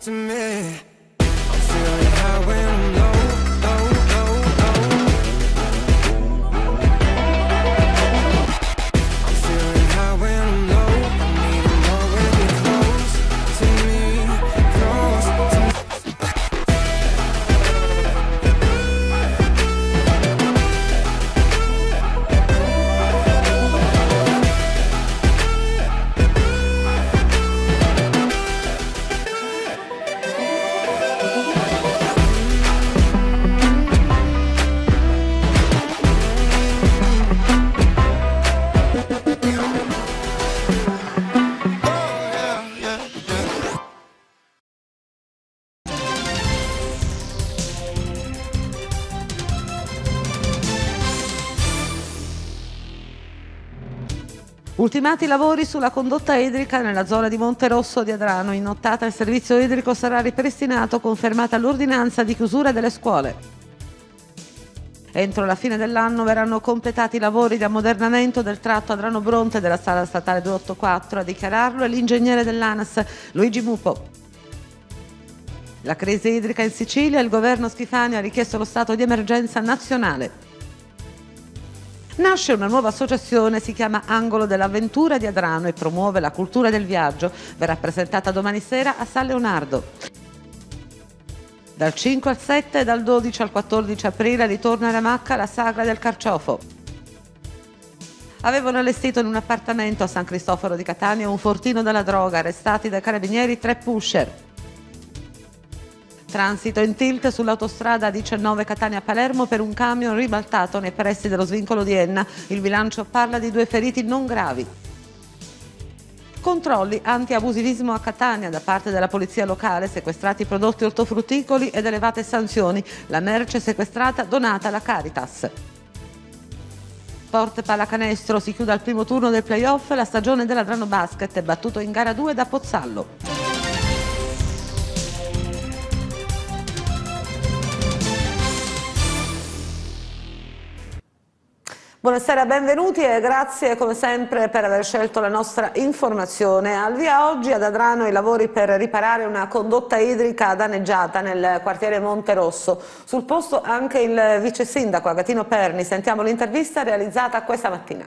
to me. I'm feeling how Ultimati i lavori sulla condotta idrica nella zona di Monte Rosso di Adrano. In nottata il servizio idrico sarà ripristinato, confermata l'ordinanza di chiusura delle scuole. Entro la fine dell'anno verranno completati i lavori di ammodernamento del tratto Adrano-Bronte della strada statale 284. A dichiararlo è l'ingegnere dell'ANAS Luigi Mupo. La crisi idrica in Sicilia, il governo Schifani ha richiesto lo stato di emergenza nazionale nasce una nuova associazione, si chiama Angolo dell'Avventura di Adrano e promuove la cultura del viaggio. Verrà presentata domani sera a San Leonardo. Dal 5 al 7 e dal 12 al 14 aprile ritorna alla Macca la sagra del carciofo. Avevano allestito in un appartamento a San Cristoforo di Catania un fortino della droga, arrestati dai carabinieri tre pusher. Transito in tilt sull'autostrada 19 Catania-Palermo per un camion ribaltato nei pressi dello svincolo di Enna. Il bilancio parla di due feriti non gravi. Controlli anti-abusivismo a Catania da parte della polizia locale, sequestrati prodotti ortofrutticoli ed elevate sanzioni. La merce sequestrata donata alla Caritas. Sport Pallacanestro si chiude al primo turno del playoff la stagione della Drano Basket, battuto in gara 2 da Pozzallo. Buonasera, benvenuti e grazie come sempre per aver scelto la nostra informazione. Al via oggi ad Adrano i lavori per riparare una condotta idrica danneggiata nel quartiere Monte Rosso. Sul posto anche il vice sindaco Agatino Perni. Sentiamo l'intervista realizzata questa mattina.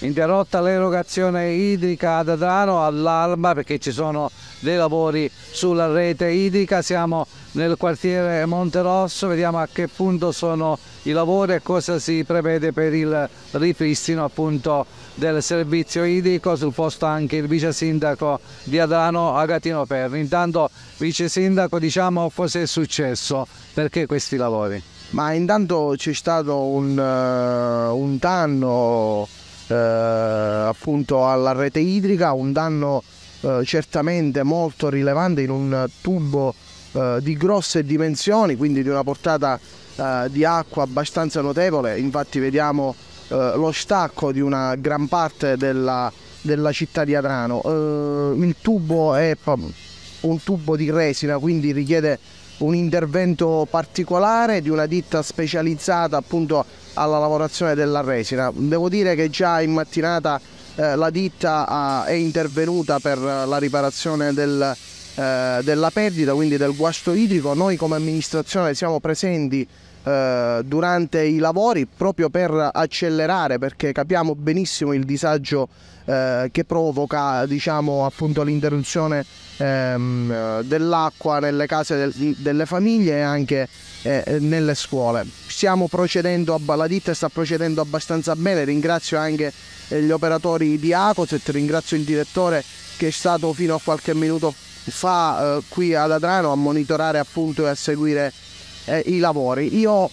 Interrotta l'erogazione idrica ad Adrano all'alba perché ci sono dei lavori sulla rete idrica. Siamo nel quartiere Monte Rosso, vediamo a che punto sono i lavori e cosa si prevede per il ripristino appunto del servizio idrico, sul posto anche il vice sindaco di Adrano Agatino Perri. Intanto vice sindaco diciamo cosa è successo, perché questi lavori? Ma intanto c'è stato un, uh, un danno uh, appunto alla rete idrica, un danno uh, certamente molto rilevante in un tubo di grosse dimensioni, quindi di una portata eh, di acqua abbastanza notevole, infatti vediamo eh, lo stacco di una gran parte della, della città di Adrano. Eh, il tubo è un tubo di resina, quindi richiede un intervento particolare di una ditta specializzata appunto alla lavorazione della resina. Devo dire che già in mattinata eh, la ditta ha, ah, è intervenuta per la riparazione del, eh, della perdita, quindi del guasto idrico, noi come amministrazione siamo presenti eh, durante i lavori proprio per accelerare perché capiamo benissimo il disagio eh, che provoca diciamo, appunto, l'interruzione ehm, dell'acqua nelle case del, delle famiglie e anche eh, nelle scuole. Stiamo procedendo a Baladitta, sta procedendo abbastanza bene, ringrazio anche eh, gli operatori di Acoset, ringrazio il direttore che è stato fino a qualche minuto fa eh, qui ad Adrano a monitorare appunto e a seguire eh, i lavori. Io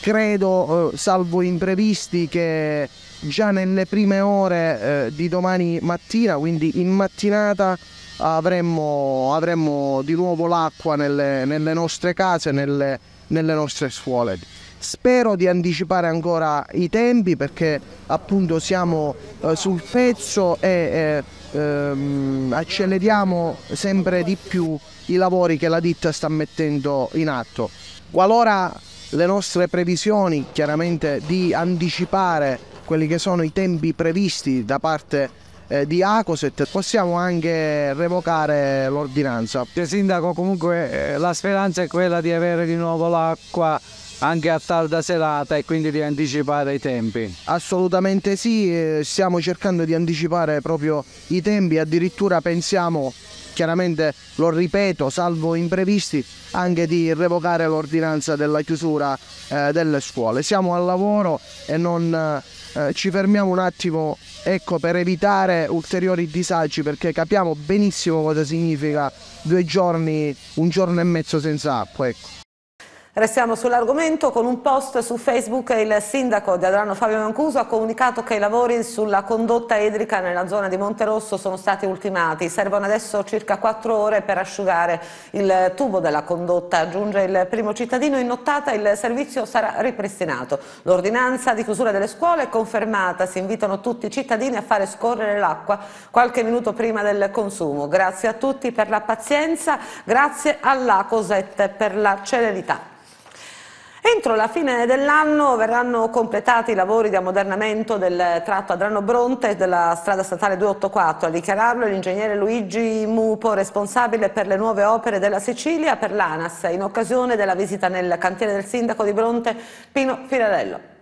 credo, eh, salvo imprevisti, che già nelle prime ore eh, di domani mattina, quindi in mattinata, avremmo, avremmo di nuovo l'acqua nelle, nelle nostre case, nelle, nelle nostre scuole. Spero di anticipare ancora i tempi perché appunto siamo eh, sul pezzo e eh, ehm, acceleriamo sempre di più i lavori che la ditta sta mettendo in atto. Qualora le nostre previsioni chiaramente di anticipare quelli che sono i tempi previsti da parte eh, di Acoset possiamo anche revocare l'ordinanza. Sindaco comunque eh, la speranza è quella di avere di nuovo l'acqua anche a tarda serata e quindi di anticipare i tempi. Assolutamente sì, eh, stiamo cercando di anticipare proprio i tempi, addirittura pensiamo, chiaramente lo ripeto, salvo imprevisti, anche di revocare l'ordinanza della chiusura eh, delle scuole. Siamo al lavoro e non eh, eh ci fermiamo un attimo ecco, per evitare ulteriori disagi perché capiamo benissimo cosa significa due giorni, un giorno e mezzo senza acqua. Ecco. Restiamo sull'argomento con un post su Facebook. Il sindaco di Adrano Fabio Mancuso ha comunicato che i lavori sulla condotta idrica nella zona di Monte Rosso sono stati ultimati. Servono adesso circa quattro ore per asciugare il tubo della condotta. Aggiunge il primo cittadino in nottata, il servizio sarà ripristinato. L'ordinanza di chiusura delle scuole è confermata. Si invitano tutti i cittadini a fare scorrere l'acqua qualche minuto prima del consumo. Grazie a tutti per la pazienza, grazie alla Cosette per la celerità. Entro la fine dell'anno verranno completati i lavori di ammodernamento del tratto Adrano-Bronte della strada statale 284. A dichiararlo l'ingegnere Luigi Mupo, responsabile per le nuove opere della Sicilia per l'ANAS, in occasione della visita nel cantiere del sindaco di Bronte Pino Firarello.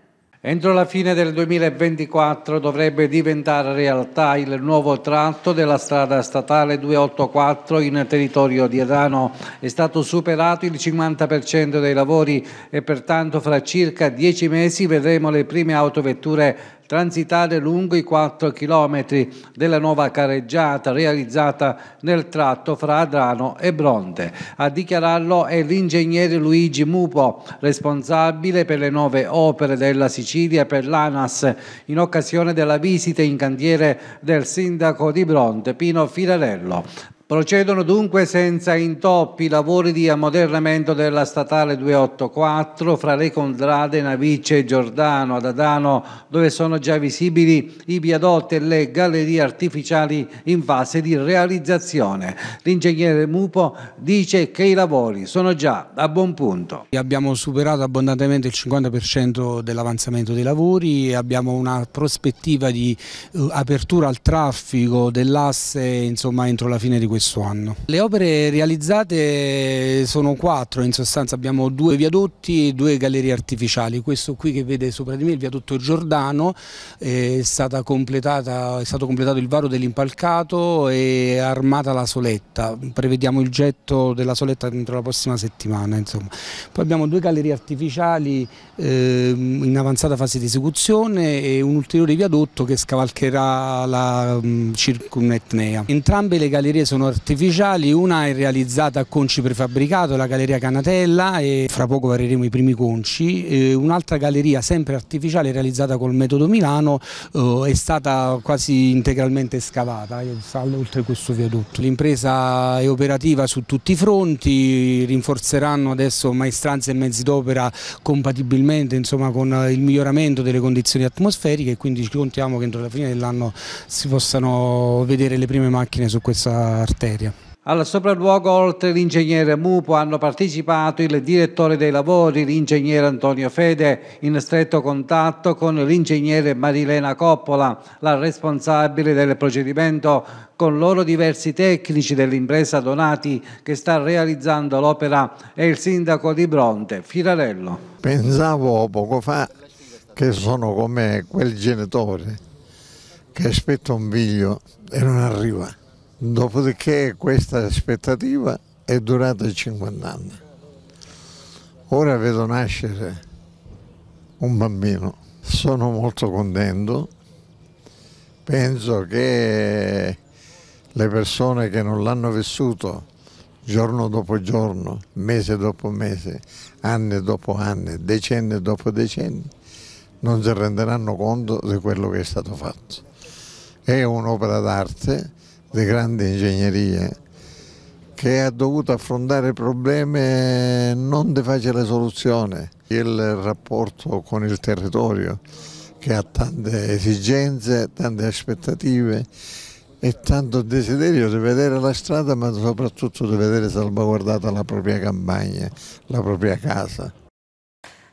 Entro la fine del 2024 dovrebbe diventare realtà il nuovo tratto della strada statale 284 in territorio di Adano. È stato superato il 50% dei lavori e pertanto fra circa dieci mesi vedremo le prime autovetture transitare lungo i 4 km della nuova carreggiata realizzata nel tratto fra Adrano e Bronte. A dichiararlo è l'ingegnere Luigi Mupo, responsabile per le nuove opere della Sicilia per l'ANAS, in occasione della visita in cantiere del sindaco di Bronte, Pino Firarello. Procedono dunque senza intoppi i lavori di ammodernamento della statale 284 fra Re Contrade, Navice e Giordano ad Adano, dove sono già visibili i viadotti e le gallerie artificiali in fase di realizzazione. L'ingegnere Mupo dice che i lavori sono già a buon punto. Abbiamo superato abbondantemente il 50% dell'avanzamento dei lavori, abbiamo una prospettiva di eh, apertura al traffico dell'asse entro la fine di questo stesso anno. Le opere realizzate sono quattro, in sostanza abbiamo due viadotti e due gallerie artificiali, questo qui che vede sopra di me il viadotto Giordano, è, è stato completato il varo dell'impalcato e armata la soletta, prevediamo il getto della soletta entro la prossima settimana. Insomma. Poi abbiamo due gallerie artificiali eh, in avanzata fase di esecuzione e un ulteriore viadotto che scavalcherà la mm, circunetnea. Entrambe le gallerie sono sono artificiali, una è realizzata a conci prefabbricato, la Galleria Canatella e fra poco vareremo i primi conci, un'altra galleria sempre artificiale realizzata col metodo Milano eh, è stata quasi integralmente scavata, oltre questo viadotto. L'impresa è operativa su tutti i fronti, rinforzeranno adesso maestranze e mezzi d'opera compatibilmente insomma, con il miglioramento delle condizioni atmosferiche e quindi contiamo che entro la fine dell'anno si possano vedere le prime macchine su questa arteria arteria. Al sopralluogo oltre l'ingegnere Mupo hanno partecipato il direttore dei lavori, l'ingegnere Antonio Fede, in stretto contatto con l'ingegnere Marilena Coppola, la responsabile del procedimento, con loro diversi tecnici dell'impresa Donati che sta realizzando l'opera e il sindaco di Bronte, Firarello. Pensavo poco fa che sono come quel genitore che aspetta un figlio e non arriva Dopodiché questa aspettativa è durata 50 anni. Ora vedo nascere un bambino, sono molto contento, penso che le persone che non l'hanno vissuto giorno dopo giorno, mese dopo mese, anni dopo anni, decenni dopo decenni, non si renderanno conto di quello che è stato fatto. È un'opera d'arte di grandi ingegnerie che ha dovuto affrontare problemi non di facile soluzione, il rapporto con il territorio che ha tante esigenze, tante aspettative e tanto desiderio di vedere la strada ma soprattutto di vedere salvaguardata la propria campagna, la propria casa.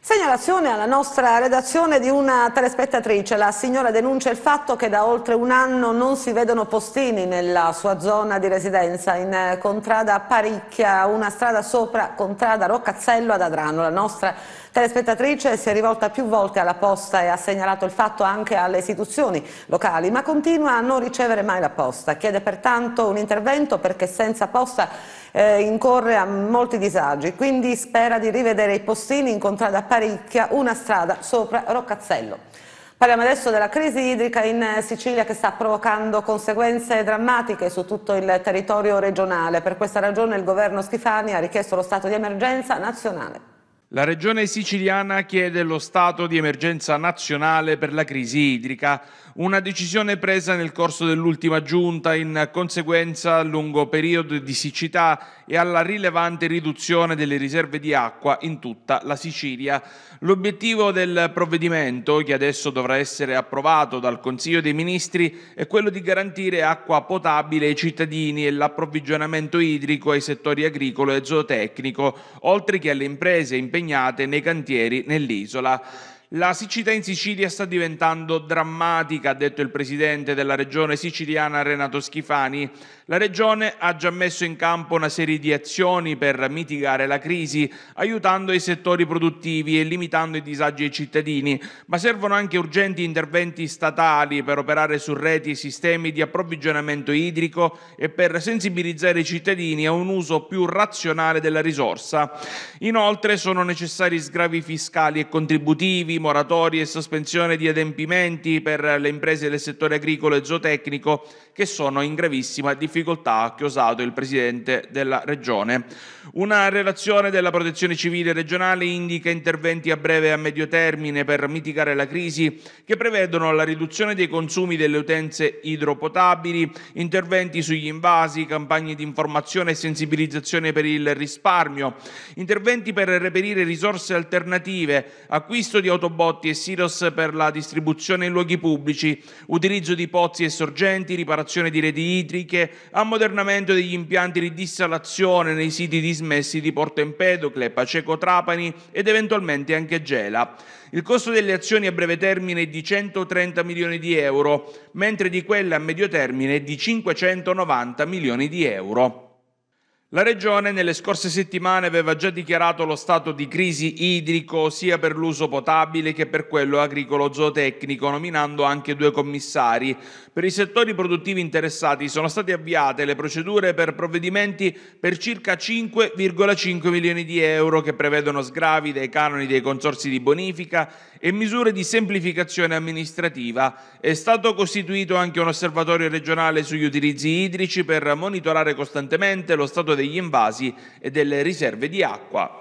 Segnalazione alla nostra redazione di una telespettatrice. La signora denuncia il fatto che da oltre un anno non si vedono postini nella sua zona di residenza in eh, contrada Paricchia, una strada sopra contrada Roccazzello ad Adrano. La nostra telespettatrice si è rivolta più volte alla posta e ha segnalato il fatto anche alle istituzioni locali, ma continua a non ricevere mai la posta. Chiede pertanto un intervento perché senza posta eh, incorre a molti disagi, quindi spera di rivedere i postini in contrada Paricchia, una strada sopra Roccazzello. Parliamo adesso della crisi idrica in Sicilia che sta provocando conseguenze drammatiche su tutto il territorio regionale. Per questa ragione il governo Schifani ha richiesto lo stato di emergenza nazionale. La regione siciliana chiede lo stato di emergenza nazionale per la crisi idrica, una decisione presa nel corso dell'ultima giunta in conseguenza al lungo periodo di siccità e alla rilevante riduzione delle riserve di acqua in tutta la Sicilia. L'obiettivo del provvedimento, che adesso dovrà essere approvato dal Consiglio dei Ministri, è quello di garantire acqua potabile ai cittadini e l'approvvigionamento idrico ai settori agricolo e zootecnico, oltre che alle imprese impegnate impegnate nei cantieri nell'isola. La siccità in Sicilia sta diventando drammatica, ha detto il presidente della regione siciliana Renato Schifani. La regione ha già messo in campo una serie di azioni per mitigare la crisi, aiutando i settori produttivi e limitando i disagi ai cittadini, ma servono anche urgenti interventi statali per operare su reti e sistemi di approvvigionamento idrico e per sensibilizzare i cittadini a un uso più razionale della risorsa. Inoltre sono necessari sgravi fiscali e contributivi, moratori e sospensione di adempimenti per le imprese del settore agricolo e zootecnico che sono in gravissima difficoltà, ha osato il Presidente della Regione. Una relazione della Protezione Civile regionale indica interventi a breve e a medio termine per mitigare la crisi che prevedono la riduzione dei consumi delle utenze idropotabili, interventi sugli invasi, campagne di informazione e sensibilizzazione per il risparmio, interventi per reperire risorse alternative, acquisto di automazione robotti e Siros per la distribuzione in luoghi pubblici, utilizzo di pozzi e sorgenti, riparazione di reti idriche, ammodernamento degli impianti di dissalazione nei siti dismessi di Porto Empedocle, Paceco Trapani ed eventualmente anche Gela. Il costo delle azioni a breve termine è di 130 milioni di euro, mentre di quelle a medio termine è di 590 milioni di euro. La Regione nelle scorse settimane aveva già dichiarato lo stato di crisi idrico sia per l'uso potabile che per quello agricolo-zootecnico, nominando anche due commissari. Per i settori produttivi interessati sono state avviate le procedure per provvedimenti per circa 5,5 milioni di euro che prevedono sgravi dai canoni dei consorsi di bonifica e misure di semplificazione amministrativa. È stato costituito anche un osservatorio regionale sugli utilizzi idrici per monitorare costantemente lo stato degli invasi e delle riserve di acqua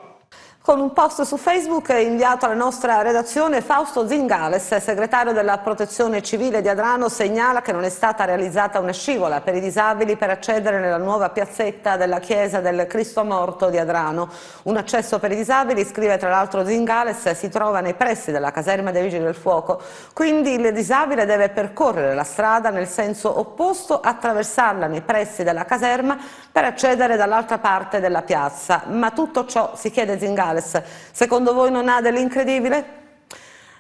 con un post su Facebook inviato alla nostra redazione Fausto Zingales, segretario della protezione civile di Adrano, segnala che non è stata realizzata una scivola per i disabili per accedere nella nuova piazzetta della chiesa del Cristo Morto di Adrano. Un accesso per i disabili, scrive tra l'altro Zingales, si trova nei pressi della caserma dei Vigili del Fuoco, quindi il disabile deve percorrere la strada nel senso opposto, attraversarla nei pressi della caserma per accedere dall'altra parte della piazza. Ma tutto ciò, si chiede Zingales, Charles, secondo voi non ha dell'incredibile?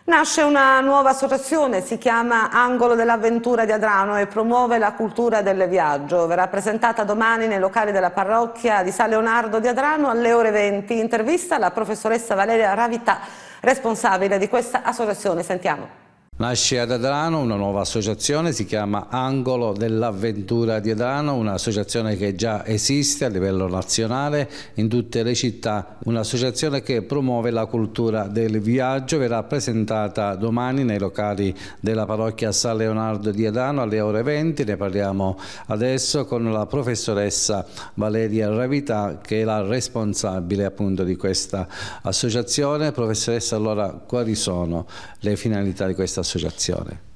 Nasce una nuova associazione, si chiama Angolo dell'Avventura di Adrano e promuove la cultura del viaggio. Verrà presentata domani nei locali della parrocchia di San Leonardo di Adrano alle ore 20. Intervista la professoressa Valeria Ravità, responsabile di questa associazione. Sentiamo. Nasce ad Adrano una nuova associazione, si chiama Angolo dell'Avventura di Adrano, un'associazione che già esiste a livello nazionale in tutte le città, un'associazione che promuove la cultura del viaggio, verrà presentata domani nei locali della parrocchia San Leonardo di Adrano alle ore 20, ne parliamo adesso con la professoressa Valeria Ravità che è la responsabile appunto di questa associazione. Professoressa, allora quali sono le finalità di questa associazione? associazione.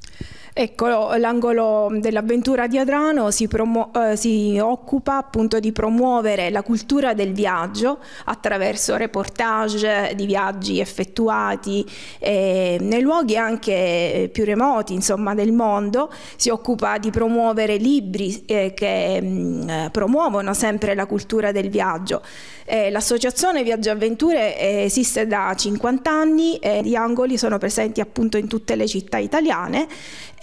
Ecco, l'angolo dell'avventura di Adrano si, eh, si, occupa appunto di promuovere la cultura del viaggio attraverso reportage di viaggi effettuati eh, nei luoghi anche più remoti insomma, del mondo, si occupa di promuovere libri eh, che mh, mm, promuovono sempre la cultura del viaggio. Eh, l'associazione Viaggio Avventure eh, esiste da 50 anni e gli angoli sono presenti appunto in tutte le città italiane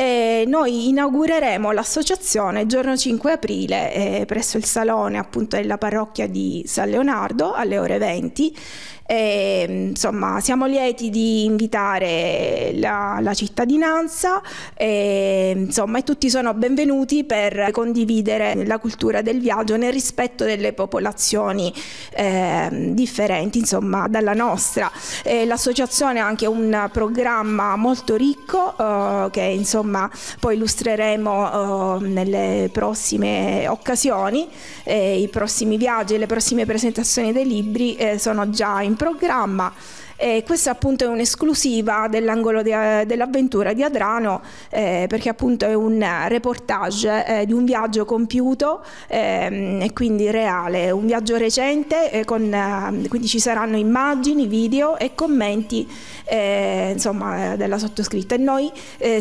e noi inaugureremo l'associazione il giorno 5 aprile eh, presso il salone appunto della parrocchia di San Leonardo alle ore 20 e, insomma, siamo lieti di invitare la, la cittadinanza e, insomma, e tutti sono benvenuti per condividere la cultura del viaggio nel rispetto delle popolazioni eh, differenti insomma, dalla nostra. l'associazione ha anche un programma molto ricco eh, che insomma ma poi illustreremo eh, nelle prossime occasioni. Eh, I prossimi viaggi e le prossime presentazioni dei libri eh, sono già in programma. E questa appunto è un'esclusiva dell'angolo de, dell'avventura di Adrano eh, perché appunto è un reportage eh, di un viaggio compiuto ehm, e quindi reale, un viaggio recente eh, con, ehm, quindi ci saranno immagini, video e commenti eh, insomma eh, della sottoscritta e noi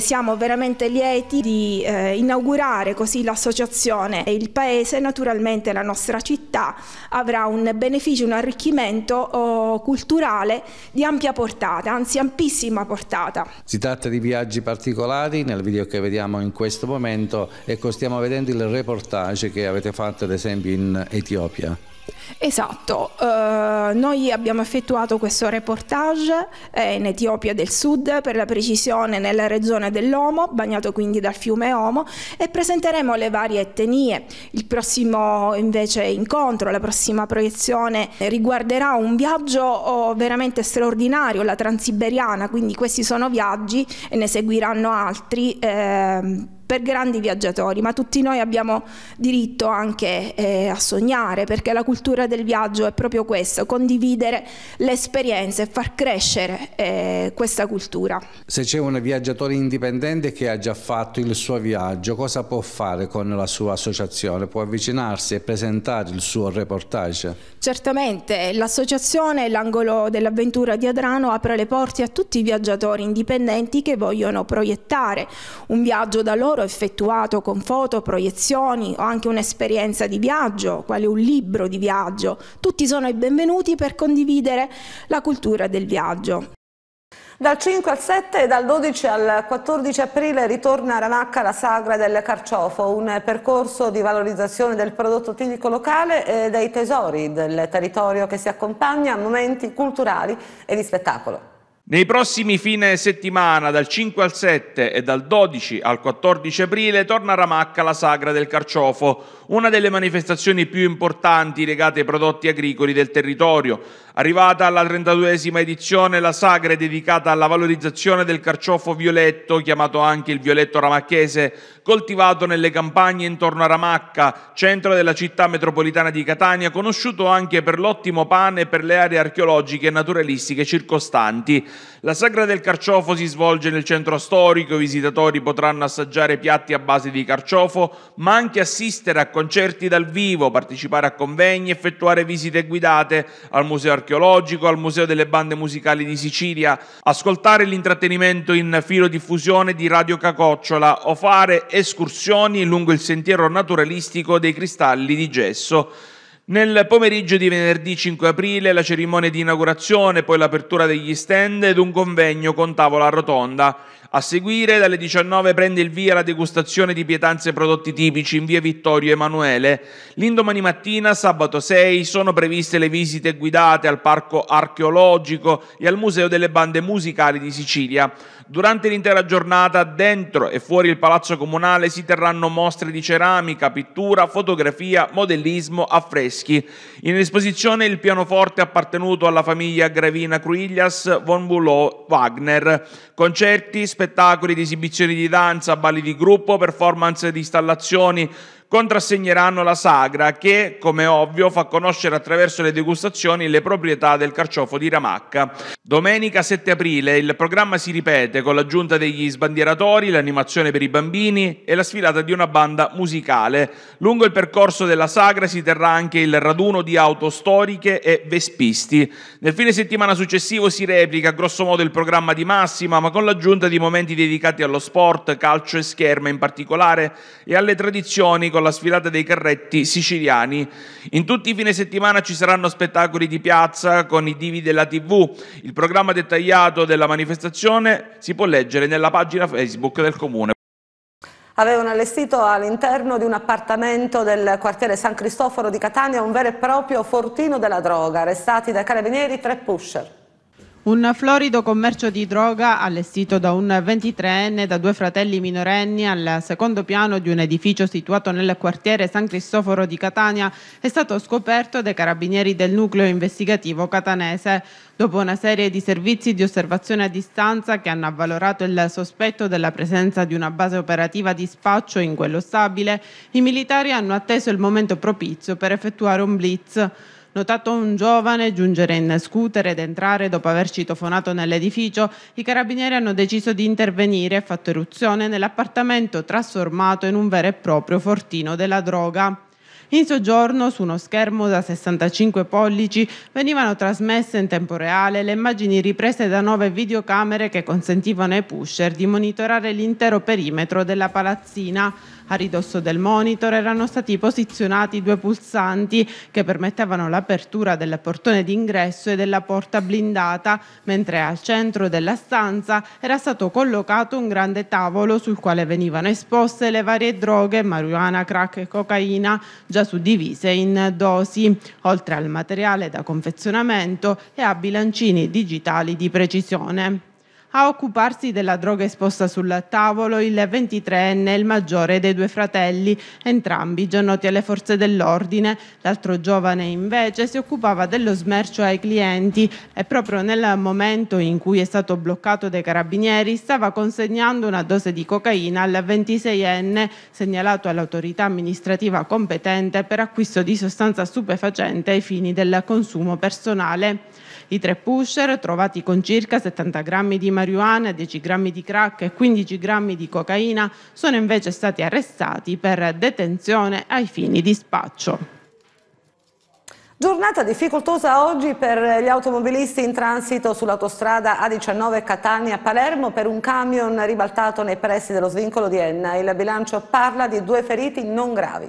siamo veramente lieti di inaugurare così l'associazione e il paese naturalmente la nostra città avrà un beneficio, un arricchimento oh, culturale di ampia portata, anzi ampissima portata. Si tratta di viaggi particolari nel video che vediamo in questo momento, ecco stiamo vedendo il reportage che avete fatto ad esempio in Etiopia. Esatto, uh, noi abbiamo effettuato questo reportage eh, in Etiopia del Sud, per la precisione nella regione dell'Omo, bagnato quindi dal fiume Omo, e presenteremo le varie etnie. Il prossimo invece incontro, la prossima proiezione riguarderà un viaggio oh, veramente straordinario, la Transiberiana, quindi questi sono viaggi e ne seguiranno altri. Eh, per grandi viaggiatori, ma tutti noi abbiamo diritto anche eh, a sognare, perché la cultura del viaggio è proprio questo, condividere le esperienze, far crescere eh, questa cultura. Se c'è un viaggiatore indipendente che ha già fatto il suo viaggio, cosa può fare con la sua associazione? Può avvicinarsi e presentare il suo reportage? Certamente, l'associazione L'Angolo dell'Avventura di Adrano apre le porte a tutti i viaggiatori indipendenti che vogliono proiettare un viaggio da loro lavoro effettuato con foto, proiezioni o anche un'esperienza di viaggio, quale un libro di viaggio. Tutti sono i benvenuti per condividere la cultura del viaggio. Dal 5 al 7 e dal 12 al 14 aprile ritorna a Ranacca la sagra del carciofo, un percorso di valorizzazione del prodotto tipico locale e dei tesori del territorio che si accompagna a momenti culturali e di spettacolo. Nei prossimi fine settimana, dal 5 al 7 e dal 12 al 14 aprile, torna a Ramacca la Sagra del Carciofo, una delle manifestazioni più importanti legate ai prodotti agricoli del territorio. Arrivata alla 32esima edizione, la Sagra è dedicata alla valorizzazione del carciofo violetto, chiamato anche il violetto ramacchese, coltivato nelle campagne intorno a Ramacca, centro della città metropolitana di Catania, conosciuto anche per l'ottimo pane e per le aree archeologiche e naturalistiche circostanti la sagra del carciofo si svolge nel centro storico, i visitatori potranno assaggiare piatti a base di carciofo, ma anche assistere a concerti dal vivo, partecipare a convegni, effettuare visite guidate al Museo archeologico, al Museo delle bande musicali di Sicilia, ascoltare l'intrattenimento in filo diffusione di Radio Cacocciola o fare escursioni lungo il sentiero naturalistico dei cristalli di gesso nel pomeriggio di venerdì 5 aprile la cerimonia di inaugurazione, poi l'apertura degli stand ed un convegno con tavola rotonda. A seguire dalle 19 prende il via la degustazione di pietanze e prodotti tipici in via Vittorio Emanuele. L'indomani mattina, sabato 6, sono previste le visite guidate al Parco Archeologico e al Museo delle Bande Musicali di Sicilia. Durante l'intera giornata, dentro e fuori il Palazzo Comunale si terranno mostre di ceramica, pittura, fotografia, modellismo, affreschi tedeschi. In esposizione il pianoforte appartenuto alla famiglia Gravina Cruillas von Bülow Wagner. Concerti, spettacoli di esibizioni di danza, balli di gruppo, performance di installazioni, contrassegneranno la sagra che, come ovvio, fa conoscere attraverso le degustazioni le proprietà del carciofo di Ramacca. Domenica 7 aprile il programma si ripete con l'aggiunta degli sbandieratori, l'animazione per i bambini e la sfilata di una banda musicale. Lungo il percorso della sagra si terrà anche il raduno di auto storiche e vespisti. Nel fine settimana successivo si replica grossomodo il programma di massima, ma con l'aggiunta di momenti dedicati allo sport, calcio e scherma in particolare e alle tradizioni con con la sfilata dei carretti siciliani. In tutti i fine settimana ci saranno spettacoli di piazza con i divi della TV. Il programma dettagliato della manifestazione si può leggere nella pagina Facebook del Comune avevano allestito all'interno di un appartamento del quartiere San Cristoforo di Catania un vero e proprio fortino della droga, arrestati dai carabinieri tre pusher. Un florido commercio di droga allestito da un 23enne e da due fratelli minorenni al secondo piano di un edificio situato nel quartiere San Cristoforo di Catania è stato scoperto dai carabinieri del nucleo investigativo catanese dopo una serie di servizi di osservazione a distanza che hanno avvalorato il sospetto della presenza di una base operativa di spaccio in quello stabile, i militari hanno atteso il momento propizio per effettuare un blitz. Notato un giovane giungere in scooter ed entrare dopo aver citofonato nell'edificio, i carabinieri hanno deciso di intervenire e fatto eruzione nell'appartamento trasformato in un vero e proprio fortino della droga. In soggiorno, su uno schermo da 65 pollici, venivano trasmesse in tempo reale le immagini riprese da nove videocamere che consentivano ai pusher di monitorare l'intero perimetro della palazzina a ridosso del monitor erano stati posizionati due pulsanti che permettevano l'apertura del portone d'ingresso e della porta blindata, mentre al centro della stanza era stato collocato un grande tavolo sul quale venivano esposte le varie droghe, marijuana, crack e cocaina, già suddivise in dosi, oltre al materiale da confezionamento e a bilancini digitali di precisione a occuparsi della droga esposta sul tavolo il 23enne, il maggiore dei due fratelli, entrambi già noti alle forze dell'ordine. L'altro giovane invece si occupava dello smercio ai clienti e proprio nel momento in cui è stato bloccato dai carabinieri stava consegnando una dose di cocaina al 26enne segnalato all'autorità amministrativa competente per acquisto di sostanza stupefacente ai fini del consumo personale. I tre pusher, trovati con circa 70 grammi di marijuana, 10 grammi di crack e 15 grammi di cocaina, sono invece stati arrestati per detenzione ai fini di spaccio. Giornata difficoltosa oggi per gli automobilisti in transito sull'autostrada A19 Catania-Palermo per un camion ribaltato nei pressi dello svincolo di Enna. Il bilancio parla di due feriti non gravi.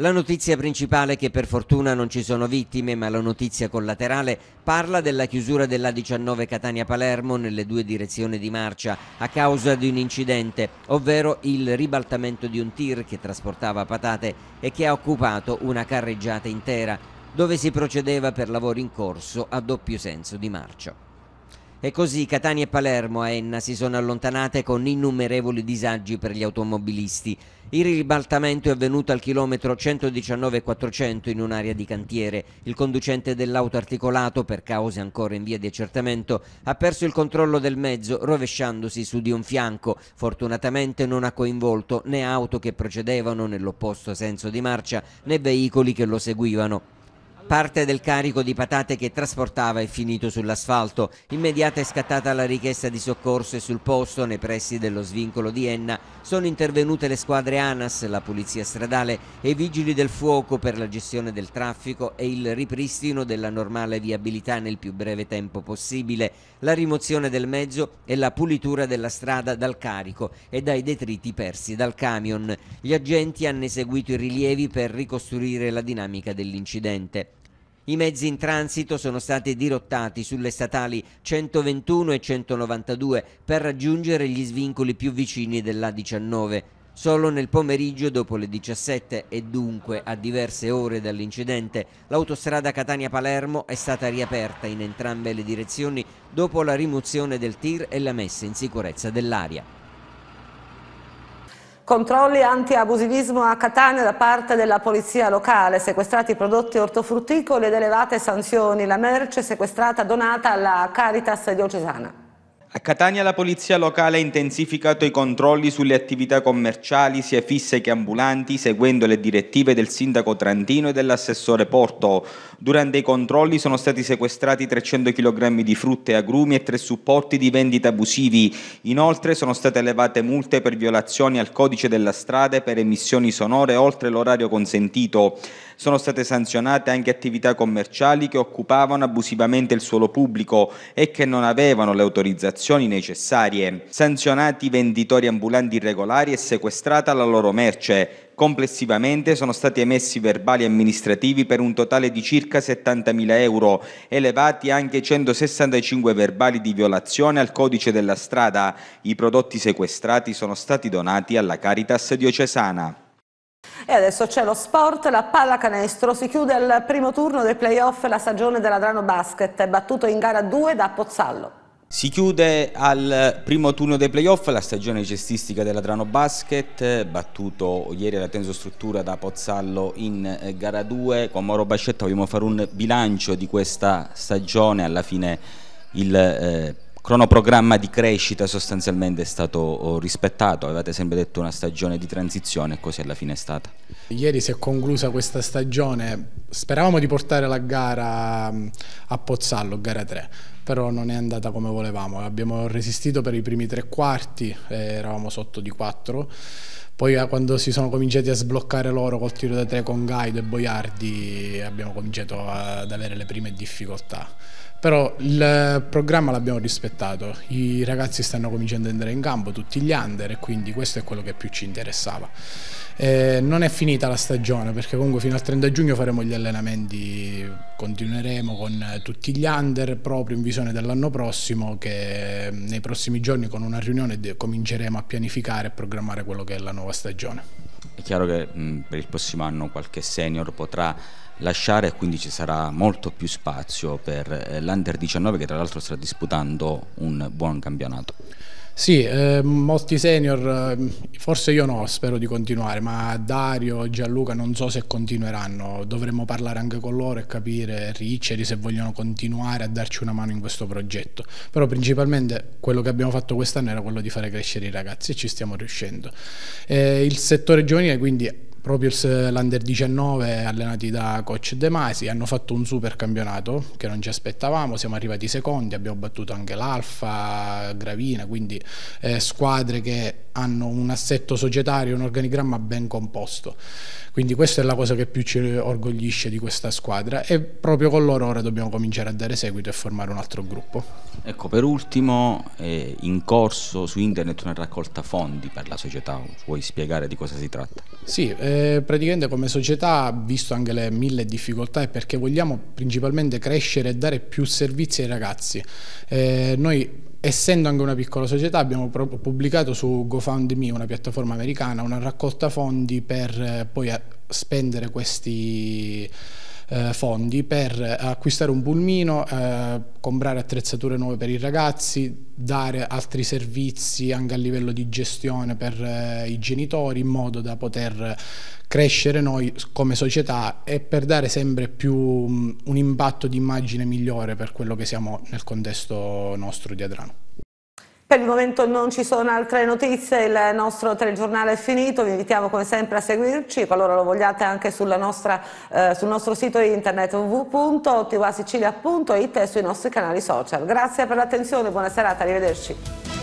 La notizia principale, che per fortuna non ci sono vittime, ma la notizia collaterale, parla della chiusura della 19 Catania-Palermo nelle due direzioni di marcia a causa di un incidente, ovvero il ribaltamento di un tir che trasportava patate e che ha occupato una carreggiata intera, dove si procedeva per lavori in corso a doppio senso di marcia. E così Catania e Palermo a Enna si sono allontanate con innumerevoli disagi per gli automobilisti il ribaltamento è avvenuto al chilometro 119 400 in un'area di cantiere. Il conducente dell'auto articolato, per cause ancora in via di accertamento, ha perso il controllo del mezzo rovesciandosi su di un fianco. Fortunatamente non ha coinvolto né auto che procedevano nell'opposto senso di marcia né veicoli che lo seguivano. Parte del carico di patate che trasportava è finito sull'asfalto. Immediata è scattata la richiesta di soccorso e sul posto, nei pressi dello svincolo di Enna, sono intervenute le squadre ANAS, la Polizia Stradale e i Vigili del Fuoco per la gestione del traffico e il ripristino della normale viabilità nel più breve tempo possibile, la rimozione del mezzo e la pulitura della strada dal carico e dai detriti persi dal camion. Gli agenti hanno eseguito i rilievi per ricostruire la dinamica dell'incidente. I mezzi in transito sono stati dirottati sulle statali 121 e 192 per raggiungere gli svincoli più vicini dell'A19. Solo nel pomeriggio dopo le 17 e dunque a diverse ore dall'incidente l'autostrada Catania-Palermo è stata riaperta in entrambe le direzioni dopo la rimozione del tir e la messa in sicurezza dell'aria. Controlli anti-abusivismo a Catania da parte della polizia locale, sequestrati prodotti ortofrutticoli ed elevate sanzioni. La merce sequestrata donata alla Caritas diocesana. A Catania la polizia locale ha intensificato i controlli sulle attività commerciali sia fisse che ambulanti, seguendo le direttive del sindaco Trantino e dell'assessore Porto. Durante i controlli sono stati sequestrati 300 kg di frutta e agrumi e tre supporti di vendita abusivi. Inoltre sono state elevate multe per violazioni al codice della strada e per emissioni sonore oltre l'orario consentito. Sono state sanzionate anche attività commerciali che occupavano abusivamente il suolo pubblico e che non avevano le autorizzazioni necessarie. Sanzionati venditori ambulanti irregolari e sequestrata la loro merce. Complessivamente sono stati emessi verbali amministrativi per un totale di circa 70.000 euro, elevati anche 165 verbali di violazione al codice della strada. I prodotti sequestrati sono stati donati alla Caritas diocesana. E adesso c'è lo sport, la pallacanestro, si chiude al primo turno dei playoff la stagione dell'Adrano Basket, battuto in gara 2 da Pozzallo. Si chiude al primo turno dei playoff la stagione cestistica dell'Adrano Basket, battuto ieri alla Tenso Struttura da Pozzallo in eh, gara 2. Con Mauro Bascetta vogliamo fare un bilancio di questa stagione, alla fine il eh, cronoprogramma di crescita sostanzialmente è stato oh, rispettato, avevate sempre detto una stagione di transizione e così alla fine è stata. Ieri si è conclusa questa stagione, speravamo di portare la gara a Pozzallo, gara 3, però non è andata come volevamo, abbiamo resistito per i primi tre quarti, eh, eravamo sotto di 4, poi eh, quando si sono cominciati a sbloccare loro col tiro da 3 con Gaido e Boiardi abbiamo cominciato eh, ad avere le prime difficoltà però il programma l'abbiamo rispettato, i ragazzi stanno cominciando ad andare in campo, tutti gli under e quindi questo è quello che più ci interessava. Eh, non è finita la stagione perché comunque fino al 30 giugno faremo gli allenamenti, continueremo con tutti gli under proprio in visione dell'anno prossimo che nei prossimi giorni con una riunione cominceremo a pianificare e programmare quello che è la nuova stagione. È chiaro che mh, per il prossimo anno qualche senior potrà lasciare e quindi ci sarà molto più spazio per eh, l'Under 19 che tra l'altro sta disputando un buon campionato. Sì, eh, molti senior, eh, forse io no, spero di continuare, ma Dario, Gianluca non so se continueranno, dovremmo parlare anche con loro e capire Riccieri se vogliono continuare a darci una mano in questo progetto, però principalmente quello che abbiamo fatto quest'anno era quello di fare crescere i ragazzi e ci stiamo riuscendo. Eh, il settore giovanile quindi Propius l'Under 19 allenati da coach De Masi hanno fatto un super campionato che non ci aspettavamo, siamo arrivati secondi, abbiamo battuto anche l'Alfa, Gravina, quindi eh, squadre che hanno un assetto societario, un organigramma ben composto. Quindi questa è la cosa che più ci orgoglisce di questa squadra e proprio con loro ora dobbiamo cominciare a dare seguito e formare un altro gruppo. Ecco, per ultimo, eh, in corso su internet una raccolta fondi per la società, vuoi spiegare di cosa si tratta? Sì, eh, eh, praticamente come società, visto anche le mille difficoltà, è perché vogliamo principalmente crescere e dare più servizi ai ragazzi. Eh, noi essendo anche una piccola società abbiamo pubblicato su GoFundMe, una piattaforma americana, una raccolta fondi per eh, poi spendere questi eh, fondi per acquistare un pulmino, eh, comprare attrezzature nuove per i ragazzi, dare altri servizi anche a livello di gestione per eh, i genitori in modo da poter crescere noi come società e per dare sempre più mm, un impatto di immagine migliore per quello che siamo nel contesto nostro di Adrano. Per il momento non ci sono altre notizie, il nostro telegiornale è finito, vi invitiamo come sempre a seguirci, qualora lo vogliate anche nostra, eh, sul nostro sito internet www.tvasicilia.it e sui nostri canali social. Grazie per l'attenzione, buona serata, arrivederci.